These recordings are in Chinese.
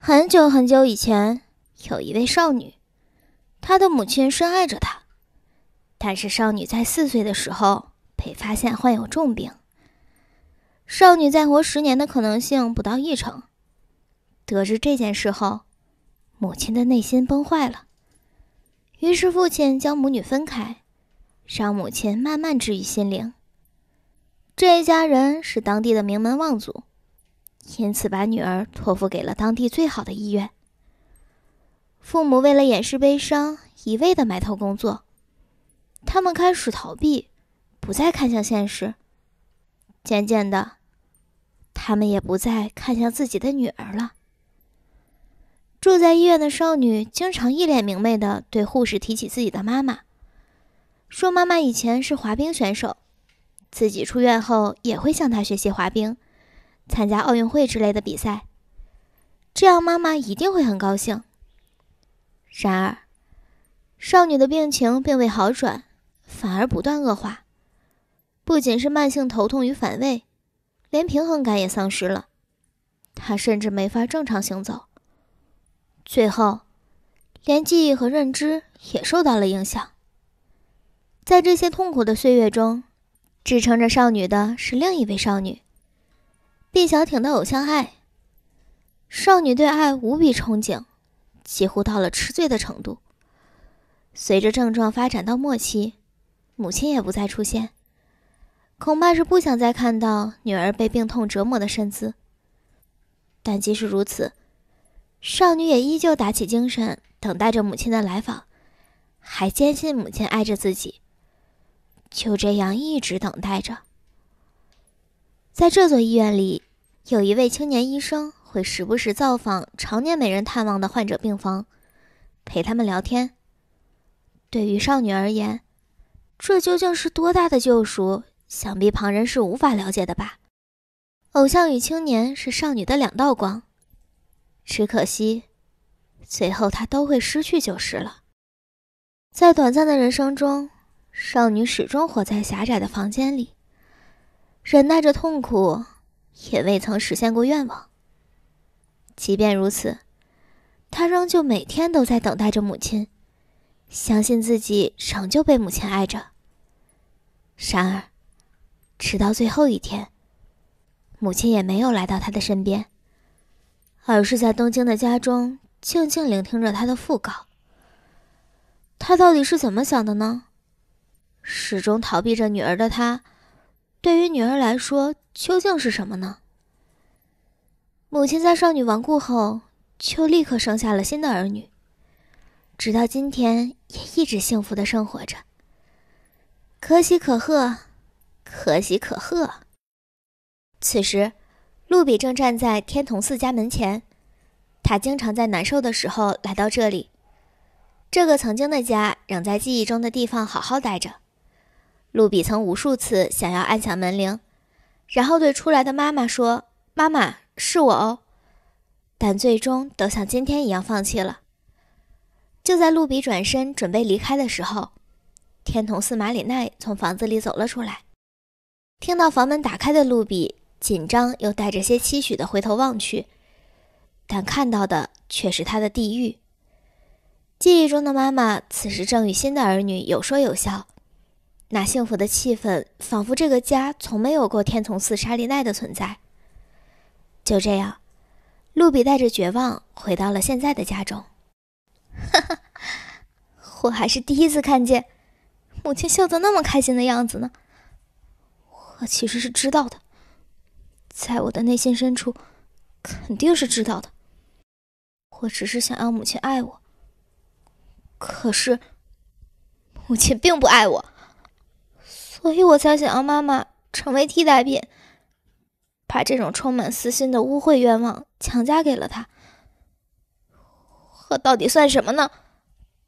很久很久以前，有一位少女，她的母亲深爱着她。但是少女在四岁的时候被发现患有重病，少女再活十年的可能性不到一成。得知这件事后，母亲的内心崩坏了。于是父亲将母女分开，让母亲慢慢治愈心灵。这一家人是当地的名门望族。因此，把女儿托付给了当地最好的医院。父母为了掩饰悲伤，一味的埋头工作，他们开始逃避，不再看向现实。渐渐的，他们也不再看向自己的女儿了。住在医院的少女经常一脸明媚的对护士提起自己的妈妈，说妈妈以前是滑冰选手，自己出院后也会向她学习滑冰。参加奥运会之类的比赛，这样妈妈一定会很高兴。然而，少女的病情并未好转，反而不断恶化。不仅是慢性头痛与反胃，连平衡感也丧失了，她甚至没法正常行走。最后，连记忆和认知也受到了影响。在这些痛苦的岁月中，支撑着少女的是另一位少女。毕小挺的偶像爱，少女对爱无比憧憬，几乎到了痴醉的程度。随着症状发展到末期，母亲也不再出现，恐怕是不想再看到女儿被病痛折磨的身姿。但即使如此，少女也依旧打起精神，等待着母亲的来访，还坚信母亲爱着自己。就这样一直等待着。在这座医院里，有一位青年医生会时不时造访常年没人探望的患者病房，陪他们聊天。对于少女而言，这究竟是多大的救赎？想必旁人是无法了解的吧。偶像与青年是少女的两道光，只可惜，最后她都会失去，就是了。在短暂的人生中，少女始终活在狭窄的房间里。忍耐着痛苦，也未曾实现过愿望。即便如此，他仍旧每天都在等待着母亲，相信自己仍旧被母亲爱着。然而，直到最后一天，母亲也没有来到他的身边，而是在东京的家中静静聆听着他的讣告。他到底是怎么想的呢？始终逃避着女儿的他。对于女儿来说，究竟是什么呢？母亲在少女亡故后，就立刻生下了新的儿女，直到今天也一直幸福的生活着。可喜可贺，可喜可贺。此时，露比正站在天童寺家门前，她经常在难受的时候来到这里，这个曾经的家，仍在记忆中的地方好好待着。露比曾无数次想要按响门铃，然后对出来的妈妈说：“妈妈，是我哦。”但最终都像今天一样放弃了。就在露比转身准备离开的时候，天童寺马里奈从房子里走了出来。听到房门打开的露比，紧张又带着些期许的回头望去，但看到的却是他的地狱。记忆中的妈妈此时正与新的儿女有说有笑。那幸福的气氛，仿佛这个家从没有过天从寺沙利奈的存在。就这样，露比带着绝望回到了现在的家中。哈哈，我还是第一次看见母亲笑得那么开心的样子呢。我其实是知道的，在我的内心深处，肯定是知道的。我只是想要母亲爱我，可是，母亲并不爱我。所以我才想要妈妈成为替代品，把这种充满私心的污秽愿望强加给了她。我到底算什么呢？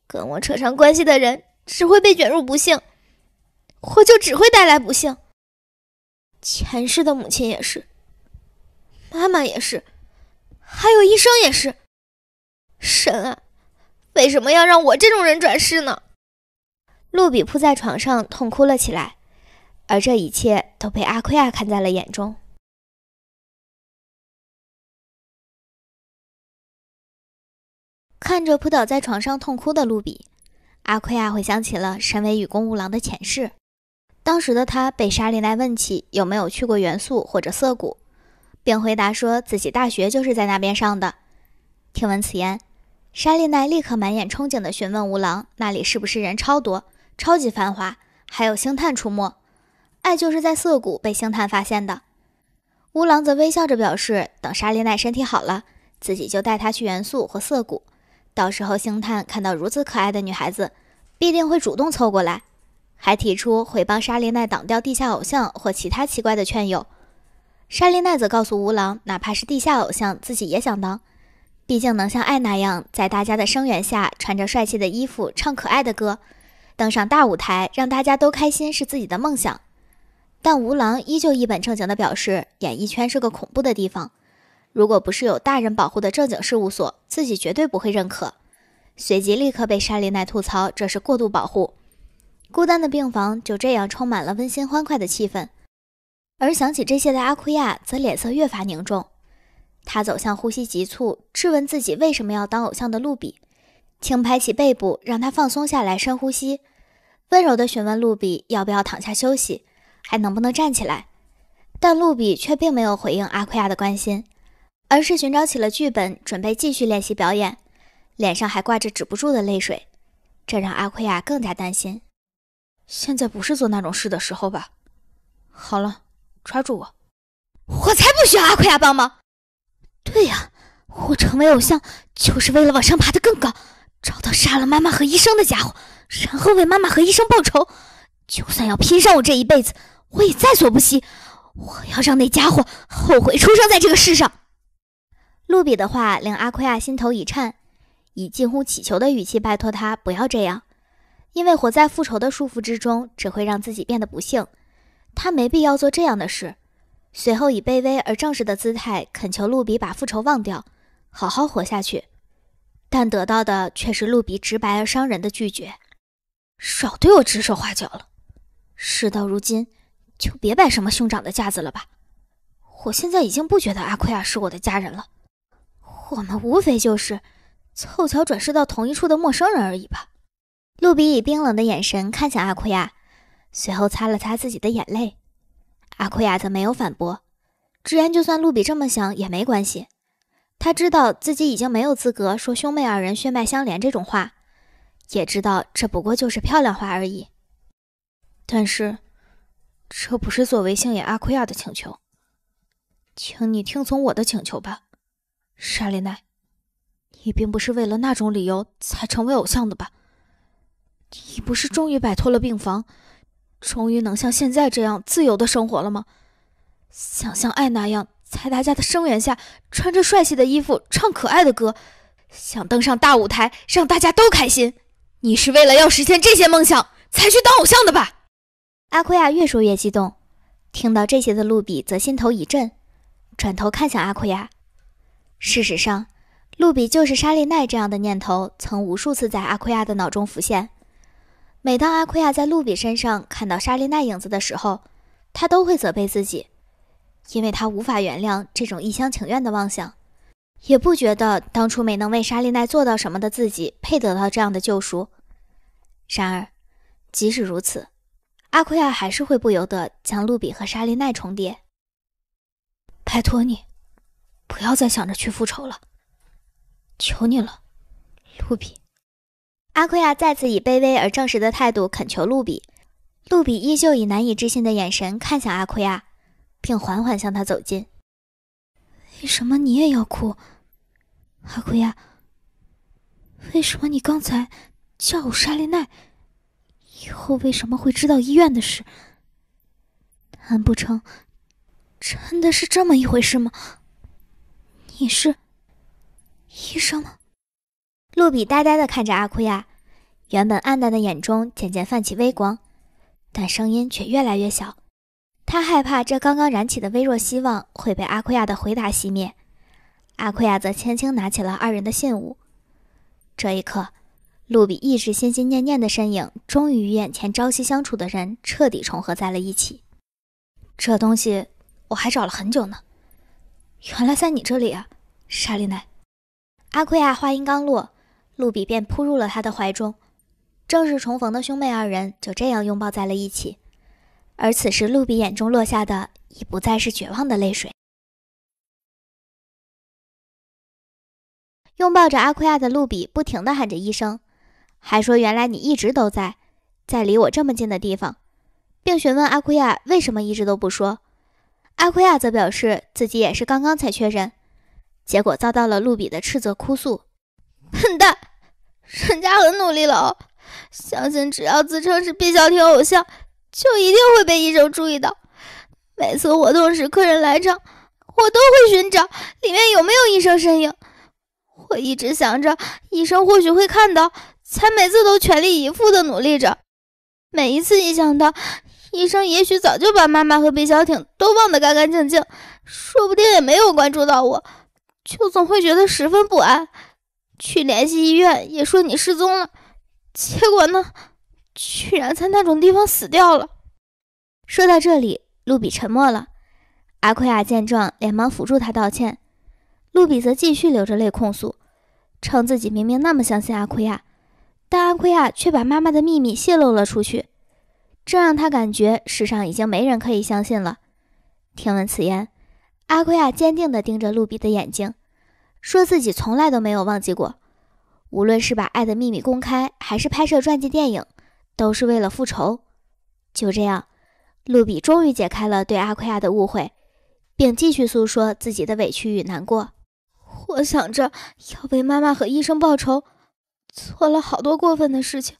跟我扯上关系的人只会被卷入不幸，我就只会带来不幸。前世的母亲也是，妈妈也是，还有医生也是。神啊，为什么要让我这种人转世呢？露比扑在床上痛哭了起来。而这一切都被阿奎亚看在了眼中。看着扑倒在床上痛哭的露比，阿奎亚回想起了身为雨宫五郎的前世。当时的他被莎莉奈问起有没有去过元素或者涩谷，并回答说自己大学就是在那边上的。听闻此言，莎莉奈立刻满眼憧憬地询问五郎：“那里是不是人超多、超级繁华，还有星探出没？”爱就是在涩谷被星探发现的。乌郎则微笑着表示，等莎莉奈身体好了，自己就带她去元素和涩谷，到时候星探看到如此可爱的女孩子，必定会主动凑过来。还提出会帮莎莉奈挡掉地下偶像或其他奇怪的劝诱。莎莉奈则告诉乌郎，哪怕是地下偶像，自己也想当，毕竟能像爱那样在大家的声援下，穿着帅气的衣服唱可爱的歌，登上大舞台让大家都开心是自己的梦想。但吴郎依旧一本正经地表示：“演艺圈是个恐怖的地方，如果不是有大人保护的正经事务所，自己绝对不会认可。”随即立刻被莎莉奈吐槽：“这是过度保护。”孤单的病房就这样充满了温馨欢快的气氛。而想起这些的阿奎亚则脸色越发凝重，他走向呼吸急促、质问自己为什么要当偶像的露比，轻拍起背部，让他放松下来深呼吸，温柔地询问露比要不要躺下休息。还能不能站起来？但露比却并没有回应阿奎亚的关心，而是寻找起了剧本，准备继续练习表演，脸上还挂着止不住的泪水，这让阿奎亚更加担心。现在不是做那种事的时候吧？好了，抓住我！我才不需要阿奎亚帮忙。对呀，我成为偶像就是为了往上爬得更高，找到杀了妈妈和医生的家伙，然后为妈妈和医生报仇。就算要拼上我这一辈子，我也在所不惜。我要让那家伙后悔出生在这个世上。露比的话令阿奎亚心头一颤，以近乎乞求的语气拜托他不要这样，因为活在复仇的束缚之中只会让自己变得不幸。他没必要做这样的事。随后以卑微而正式的姿态恳求露比把复仇忘掉，好好活下去，但得到的却是露比直白而伤人的拒绝。少对我指手画脚了。事到如今，就别摆什么兄长的架子了吧。我现在已经不觉得阿奎尔是我的家人了。我们无非就是凑巧转世到同一处的陌生人而已吧。露比以冰冷的眼神看向阿奎亚，随后擦了擦自己的眼泪。阿奎亚则没有反驳。直言就算露比这么想也没关系，他知道自己已经没有资格说兄妹二人血脉相连这种话，也知道这不过就是漂亮话而已。但是，这不是作为星野阿奎亚的请求，请你听从我的请求吧，莎莉奈。你并不是为了那种理由才成为偶像的吧？你不是终于摆脱了病房，终于能像现在这样自由的生活了吗？想像爱那样，在大家的声援下，穿着帅气的衣服唱可爱的歌，想登上大舞台让大家都开心。你是为了要实现这些梦想才去当偶像的吧？阿奎亚越说越激动，听到这些的路比则心头一震，转头看向阿奎亚。事实上，路比就是沙莉奈这样的念头曾无数次在阿奎亚的脑中浮现。每当阿奎亚在路比身上看到沙莉奈影子的时候，他都会责备自己，因为他无法原谅这种一厢情愿的妄想，也不觉得当初没能为沙莉奈做到什么的自己配得到这样的救赎。然而，即使如此。阿奎亚还是会不由得将露比和莎莉奈重叠。拜托你，不要再想着去复仇了，求你了，露比。阿奎亚再次以卑微而正式的态度恳求露比，露比依旧以难以置信的眼神看向阿奎亚，并缓缓向他走近。为什么你也要哭，阿奎亚？为什么你刚才叫我莎莉奈？以后为什么会知道医院的事？难不成真的是这么一回事吗？你是医生吗？露比呆呆的看着阿奎亚，原本暗淡的眼中渐渐泛起微光，但声音却越来越小。他害怕这刚刚燃起的微弱希望会被阿奎亚的回答熄灭。阿奎亚则轻轻拿起了二人的信物，这一刻。露比一直心心念念的身影，终于与眼前朝夕相处的人彻底重合在了一起。这东西我还找了很久呢，原来在你这里啊，莎莉奈！阿奎亚话音刚落，露比便扑入了他的怀中。正是重逢的兄妹二人就这样拥抱在了一起，而此时露比眼中落下的已不再是绝望的泪水。拥抱着阿奎亚的露比不停地喊着医生。还说原来你一直都在，在离我这么近的地方，并询问阿奎亚为什么一直都不说。阿奎亚则表示自己也是刚刚才确认，结果遭到了露比的斥责哭诉：“笨蛋，人家很努力了哦！相信只要自称是毕小婷偶像，就一定会被医生注意到。每次活动时客人来场，我都会寻找里面有没有医生身影。我一直想着医生或许会看到。”才每次都全力以赴的努力着，每一次一想到医生也许早就把妈妈和贝小挺都忘得干干净净，说不定也没有关注到我，就总会觉得十分不安。去联系医院也说你失踪了，结果呢，居然在那种地方死掉了。说到这里，露比沉默了。阿奎亚见状，连忙扶住他道歉。露比则继续流着泪控诉，称自己明明那么相信阿奎亚。但阿奎亚却把妈妈的秘密泄露了出去，这让他感觉世上已经没人可以相信了。听闻此言，阿奎亚坚定地盯着露比的眼睛，说自己从来都没有忘记过，无论是把爱的秘密公开，还是拍摄传记电影，都是为了复仇。就这样，露比终于解开了对阿奎亚的误会，并继续诉说自己的委屈与难过。我想着要为妈妈和医生报仇。做了好多过分的事情，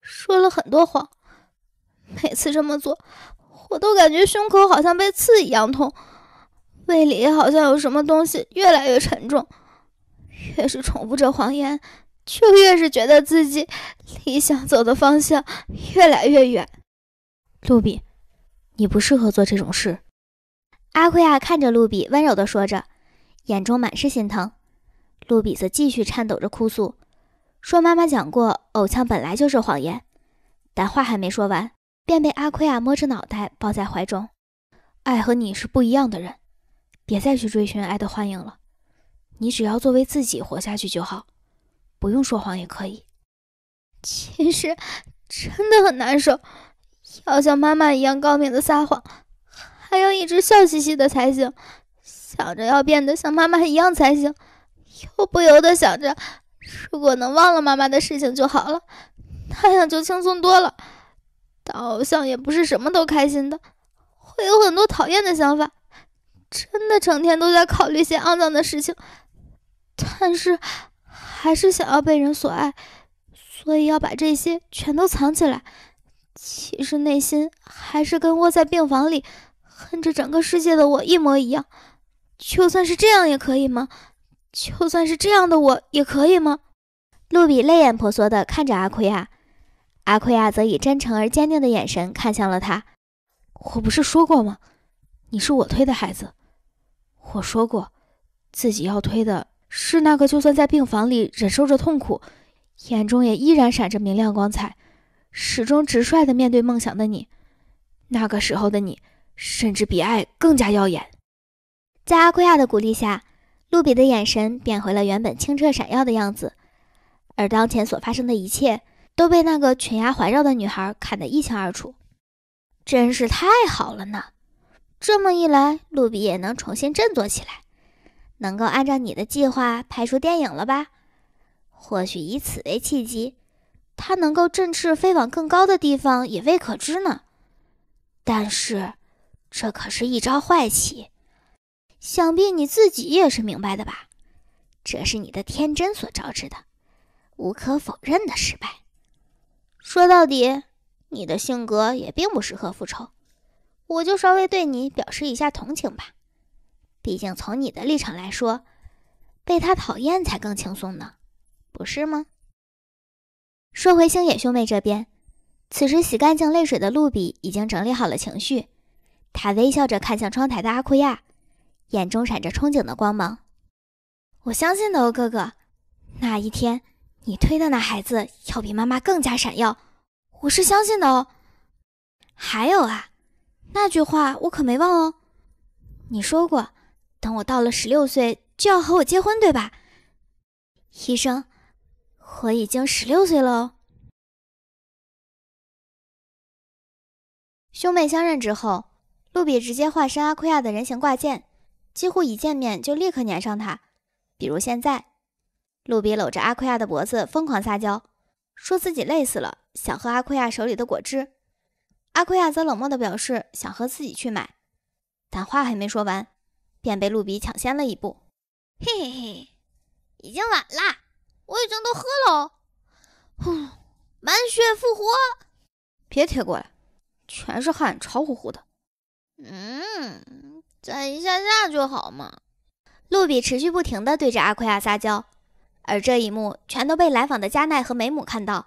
说了很多谎。每次这么做，我都感觉胸口好像被刺一样痛，胃里好像有什么东西越来越沉重。越是重复着谎言，就越是觉得自己离想走的方向越来越远。露比，你不适合做这种事。阿奎亚看着露比，温柔地说着，眼中满是心疼。露比则继续颤抖着哭诉。说妈妈讲过，偶像本来就是谎言，但话还没说完，便被阿奎亚摸着脑袋抱在怀中。爱和你是不一样的人，别再去追寻爱的幻影了，你只要作为自己活下去就好，不用说谎也可以。其实真的很难受，要像妈妈一样高明的撒谎，还要一直笑嘻嘻的才行，想着要变得像妈妈一样才行，又不由得想着。如果能忘了妈妈的事情就好了，那样就轻松多了。但偶像也不是什么都开心的，会有很多讨厌的想法，真的成天都在考虑些肮脏的事情。但是还是想要被人所爱，所以要把这些全都藏起来。其实内心还是跟窝在病房里，恨着整个世界的我一模一样。就算是这样也可以吗？就算是这样的我也可以吗？露比泪眼婆娑地看着阿奎亚，阿奎亚则以真诚而坚定的眼神看向了他。我不是说过吗？你是我推的孩子。我说过，自己要推的是那个就算在病房里忍受着痛苦，眼中也依然闪着明亮光彩，始终直率地面对梦想的你。那个时候的你，甚至比爱更加耀眼。在阿奎亚的鼓励下。露比的眼神变回了原本清澈闪耀的样子，而当前所发生的一切都被那个犬牙环绕的女孩看得一清二楚，真是太好了呢！这么一来，露比也能重新振作起来，能够按照你的计划拍出电影了吧？或许以此为契机，他能够振翅飞往更高的地方也未可知呢。但是，这可是一招坏棋。想必你自己也是明白的吧？这是你的天真所招致的，无可否认的失败。说到底，你的性格也并不适合复仇。我就稍微对你表示一下同情吧。毕竟从你的立场来说，被他讨厌才更轻松呢，不是吗？说回星野兄妹这边，此时洗干净泪水的露比已经整理好了情绪，她微笑着看向窗台的阿库亚。眼中闪着憧憬的光芒，我相信的哦，哥哥。那一天，你推的那孩子要比妈妈更加闪耀，我是相信的哦。还有啊，那句话我可没忘哦。你说过，等我到了十六岁就要和我结婚，对吧？医生，我已经十六岁了哦。兄妹相认之后，路比直接化身阿奎亚的人形挂件。几乎一见面就立刻黏上他，比如现在，露比搂着阿奎亚的脖子疯狂撒娇，说自己累死了，想喝阿奎亚手里的果汁。阿奎亚则冷漠地表示想喝自己去买，但话还没说完，便被露比抢先了一步。嘿嘿嘿，已经晚了，我已经都喝了，呼，满血复活！别贴过来，全是汗，潮乎乎的。嗯。再一下下就好嘛！露比持续不停地对着阿奎亚撒娇，而这一幕全都被来访的加奈和梅姆看到。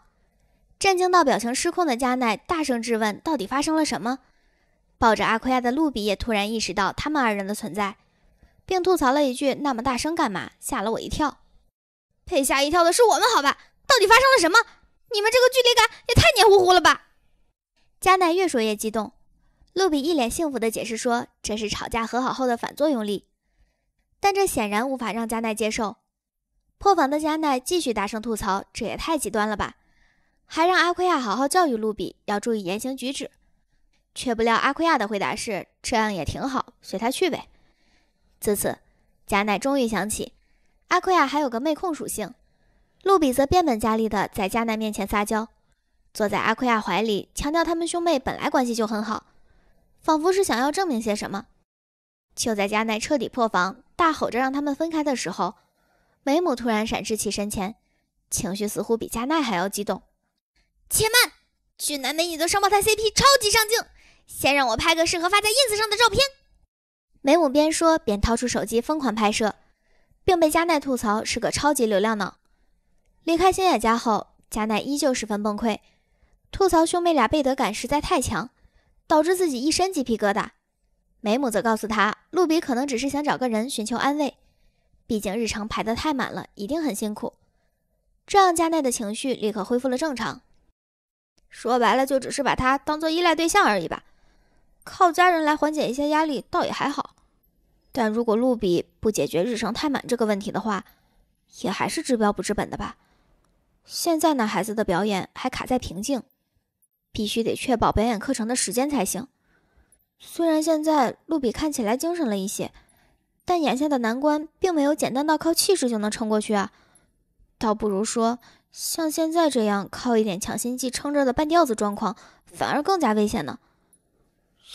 震惊到表情失控的加奈大声质问：“到底发生了什么？”抱着阿奎亚的露比也突然意识到他们二人的存在，并吐槽了一句：“那么大声干嘛？吓了我一跳。”被吓一跳的是我们好吧？到底发生了什么？你们这个距离感也太黏糊糊了吧！加奈越说越激动。露比一脸幸福的解释说：“这是吵架和好后的反作用力。”但这显然无法让加奈接受。破防的加奈继续大声吐槽：“这也太极端了吧？”还让阿奎亚好好教育露比，要注意言行举止。却不料阿奎亚的回答是：“这样也挺好，随他去呗。”自此，加奈终于想起，阿奎亚还有个妹控属性。露比则变本加厉的在加奈面前撒娇，坐在阿奎亚怀里，强调他们兄妹本来关系就很好。仿佛是想要证明些什么。就在加奈彻底破防、大吼着让他们分开的时候，梅姆突然闪至其身前，情绪似乎比加奈还要激动。且慢，俊男美女的双胞胎 CP 超级上镜，先让我拍个适合发在 ins 上的照片。梅姆边说边掏出手机疯狂拍摄，并被加奈吐槽是个超级流量脑。离开星野家后，加奈依旧十分崩溃，吐槽兄妹俩背德感实在太强。导致自己一身鸡皮疙瘩，梅姆则告诉他，露比可能只是想找个人寻求安慰，毕竟日程排得太满了，一定很辛苦。这让加奈的情绪立刻恢复了正常。说白了，就只是把他当做依赖对象而已吧。靠家人来缓解一下压力，倒也还好。但如果露比不解决日程太满这个问题的话，也还是治标不治本的吧。现在那孩子的表演还卡在瓶颈。必须得确保表演课程的时间才行。虽然现在露比看起来精神了一些，但眼下的难关并没有简单到靠气势就能撑过去啊。倒不如说，像现在这样靠一点强心剂撑着的半吊子状况，反而更加危险呢。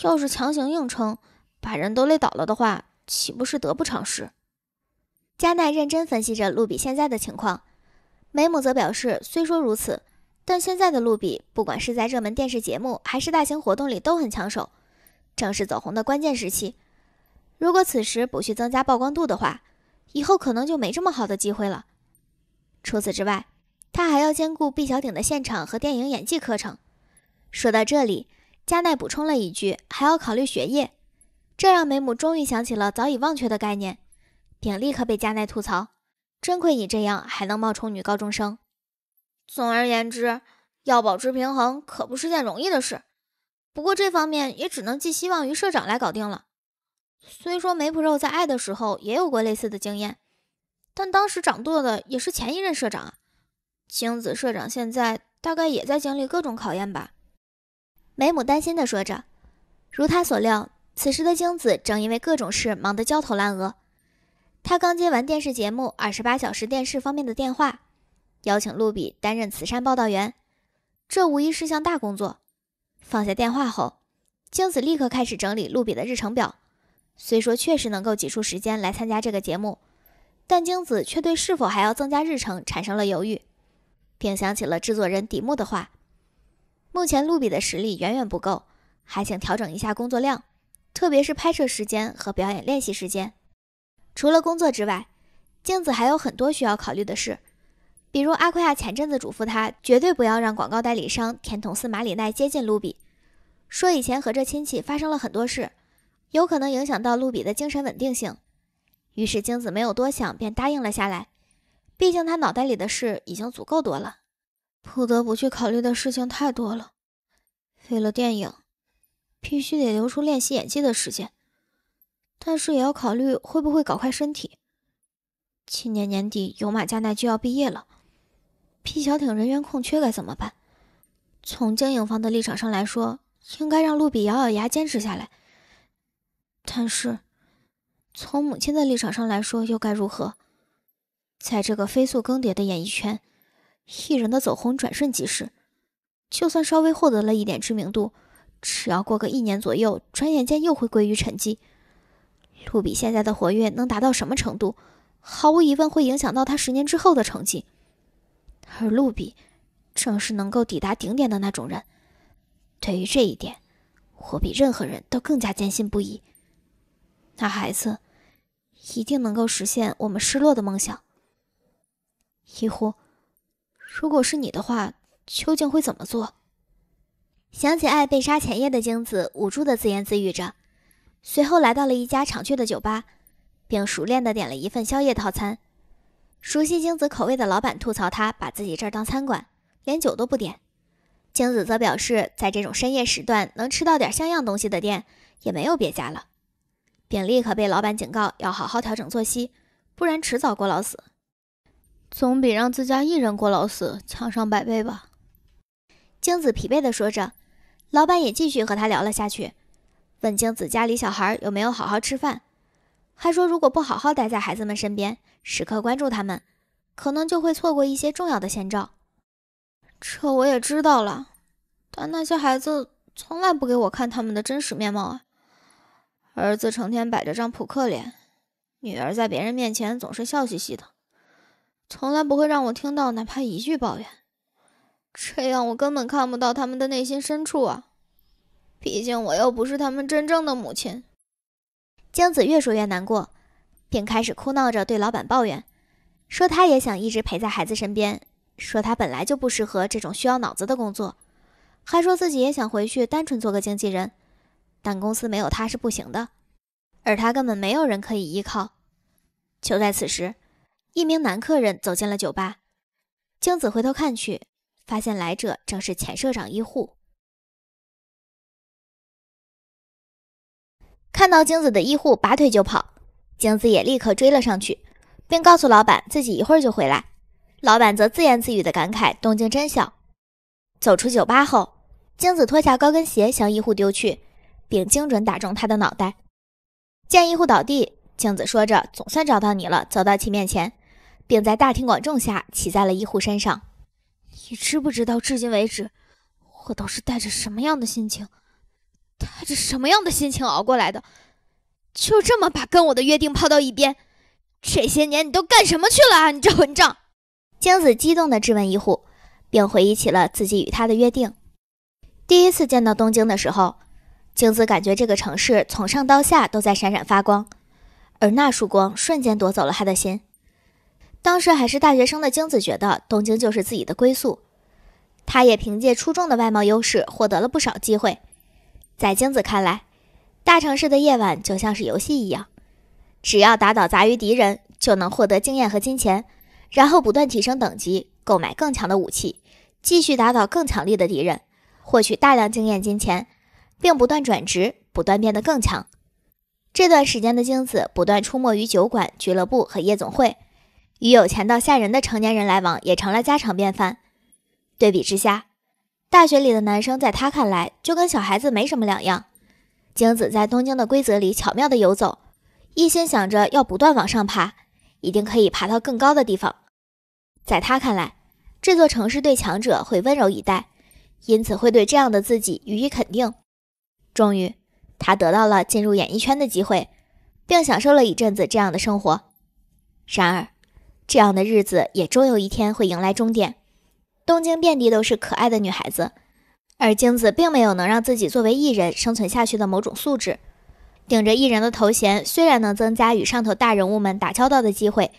要是强行硬撑，把人都累倒了的话，岂不是得不偿失？加奈认真分析着露比现在的情况，梅姆则表示，虽说如此。但现在的露比，不管是在热门电视节目还是大型活动里都很抢手，正是走红的关键时期。如果此时不去增加曝光度的话，以后可能就没这么好的机会了。除此之外，他还要兼顾毕小鼎的现场和电影演技课程。说到这里，加奈补充了一句：“还要考虑学业。”这让梅母终于想起了早已忘却的概念，并立刻被加奈吐槽：“真亏你这样还能冒充女高中生。”总而言之，要保持平衡可不是件容易的事。不过这方面也只能寄希望于社长来搞定了。虽说梅普露在爱的时候也有过类似的经验，但当时掌舵的也是前一任社长啊。精子社长现在大概也在经历各种考验吧？梅母担心地说着。如他所料，此时的精子正因为各种事忙得焦头烂额。他刚接完电视节目二十八小时电视方面的电话。邀请露比担任慈善报道员，这无疑是项大工作。放下电话后，精子立刻开始整理露比的日程表。虽说确实能够挤出时间来参加这个节目，但精子却对是否还要增加日程产生了犹豫，并想起了制作人迪木的话：“目前露比的实力远远不够，还请调整一下工作量，特别是拍摄时间和表演练习时间。”除了工作之外，精子还有很多需要考虑的事。比如阿奎亚前阵子嘱咐他，绝对不要让广告代理商甜筒司马里奈接近露比，说以前和这亲戚发生了很多事，有可能影响到露比的精神稳定性。于是京子没有多想，便答应了下来。毕竟他脑袋里的事已经足够多了，不得不去考虑的事情太多了。为了电影，必须得留出练习演技的时间，但是也要考虑会不会搞坏身体。今年年底尤马加奈就要毕业了。P 小艇人员空缺该怎么办？从经营方的立场上来说，应该让路比咬咬牙坚持下来。但是，从母亲的立场上来说，又该如何？在这个飞速更迭的演艺圈，艺人的走红转瞬即逝。就算稍微获得了一点知名度，只要过个一年左右，转眼间又会归于沉寂。路比现在的活跃能达到什么程度？毫无疑问，会影响到他十年之后的成绩。而路比，正是能够抵达顶点的那种人。对于这一点，我比任何人都更加坚信不疑。那孩子，一定能够实现我们失落的梦想。一惑，如果是你的话，究竟会怎么做？想起爱被杀前夜的精子，无助的自言自语着，随后来到了一家常去的酒吧，并熟练的点了一份宵夜套餐。熟悉精子口味的老板吐槽他把自己这儿当餐馆，连酒都不点。精子则表示，在这种深夜时段能吃到点像样东西的店也没有别家了，并立刻被老板警告要好好调整作息，不然迟早过劳死。总比让自家一人过劳死强上百倍吧。精子疲惫地说着，老板也继续和他聊了下去，问精子家里小孩有没有好好吃饭。还说，如果不好好待在孩子们身边，时刻关注他们，可能就会错过一些重要的先兆。这我也知道了，但那些孩子从来不给我看他们的真实面貌啊！儿子成天摆着张扑克脸，女儿在别人面前总是笑嘻嘻的，从来不会让我听到哪怕一句抱怨，这样我根本看不到他们的内心深处啊！毕竟我又不是他们真正的母亲。京子越说越难过，并开始哭闹着对老板抱怨，说他也想一直陪在孩子身边，说他本来就不适合这种需要脑子的工作，还说自己也想回去单纯做个经纪人，但公司没有他是不行的，而他根本没有人可以依靠。就在此时，一名男客人走进了酒吧，京子回头看去，发现来者正是前社长一护。看到精子的医护拔腿就跑，精子也立刻追了上去，并告诉老板自己一会儿就回来。老板则自言自语的感慨：“动静真小。”走出酒吧后，精子脱下高跟鞋向医护丢去，并精准打中他的脑袋。见医护倒地，镜子说着：“总算找到你了。”走到其面前，并在大庭广众下骑在了医护身上。你知不知道至今为止，我都是带着什么样的心情？他这什么样的心情熬过来的？就这么把跟我的约定抛到一边？这些年你都干什么去了？你这混账！京子激动地质问一户，并回忆起了自己与他的约定。第一次见到东京的时候，京子感觉这个城市从上到下都在闪闪发光，而那束光瞬间夺走了他的心。当时还是大学生的京子觉得东京就是自己的归宿，他也凭借出众的外貌优势获得了不少机会。在精子看来，大城市的夜晚就像是游戏一样，只要打倒杂鱼敌人，就能获得经验和金钱，然后不断提升等级，购买更强的武器，继续打倒更强力的敌人，获取大量经验、金钱，并不断转职，不断变得更强。这段时间的精子不断出没于酒馆、俱乐部和夜总会，与有钱到吓人的成年人来往也成了家常便饭。对比之下，大学里的男生，在他看来就跟小孩子没什么两样。精子在东京的规则里巧妙地游走，一心想着要不断往上爬，一定可以爬到更高的地方。在他看来，这座城市对强者会温柔以待，因此会对这样的自己予以肯定。终于，他得到了进入演艺圈的机会，并享受了一阵子这样的生活。然而，这样的日子也终有一天会迎来终点。东京遍地都是可爱的女孩子，而京子并没有能让自己作为艺人生存下去的某种素质。顶着艺人的头衔，虽然能增加与上头大人物们打交道的机会，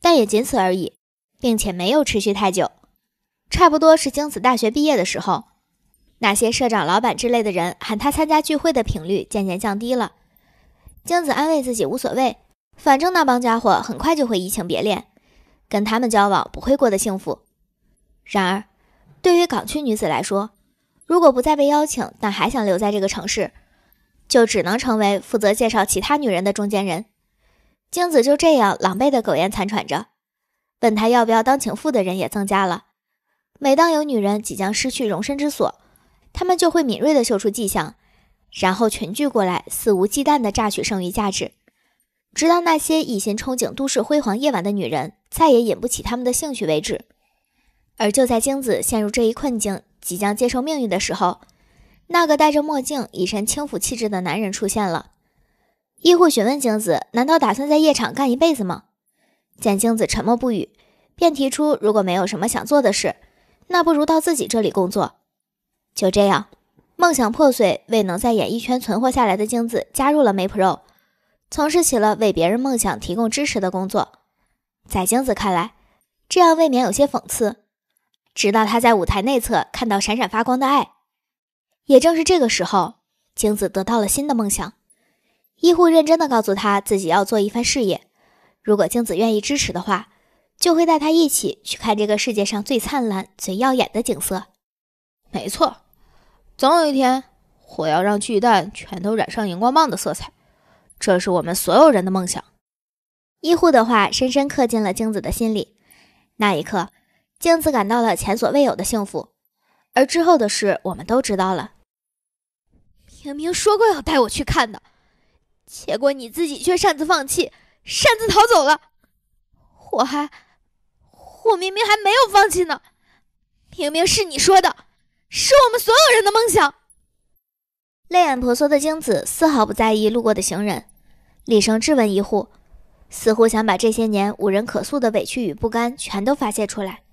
但也仅此而已，并且没有持续太久。差不多是京子大学毕业的时候，那些社长、老板之类的人喊他参加聚会的频率渐渐降低了。京子安慰自己无所谓，反正那帮家伙很快就会移情别恋，跟他们交往不会过得幸福。然而，对于港区女子来说，如果不再被邀请，但还想留在这个城市，就只能成为负责介绍其他女人的中间人。精子就这样狼狈的苟延残喘着。问她要不要当情妇的人也增加了。每当有女人即将失去容身之所，他们就会敏锐的嗅出迹象，然后群聚过来，肆无忌惮的榨取剩余价值，直到那些一心憧憬都市辉煌夜晚的女人再也引不起他们的兴趣为止。而就在精子陷入这一困境，即将接受命运的时候，那个戴着墨镜、一身轻浮气质的男人出现了。医护询问精子：“难道打算在夜场干一辈子吗？”见精子沉默不语，便提出：“如果没有什么想做的事，那不如到自己这里工作。”就这样，梦想破碎、未能在演艺圈存活下来的精子加入了 y Pro，从事起了为别人梦想提供支持的工作。在精子看来，这样未免有些讽刺。直到他在舞台内侧看到闪闪发光的爱，也正是这个时候，京子得到了新的梦想。医护认真的告诉他自己要做一番事业，如果京子愿意支持的话，就会带他一起去看这个世界上最灿烂、最耀眼的景色。没错，总有一天，我要让巨蛋全都染上荧光棒的色彩，这是我们所有人的梦想。医护的话深深刻进了京子的心里，那一刻。镜子感到了前所未有的幸福，而之后的事我们都知道了。明明说过要带我去看的，结果你自己却擅自放弃，擅自逃走了。我还，我明明还没有放弃呢，明明是你说的，是我们所有人的梦想。泪眼婆娑的精子丝毫不在意路过的行人，厉声质问一护，似乎想把这些年无人可诉的委屈与不甘全都发泄出来。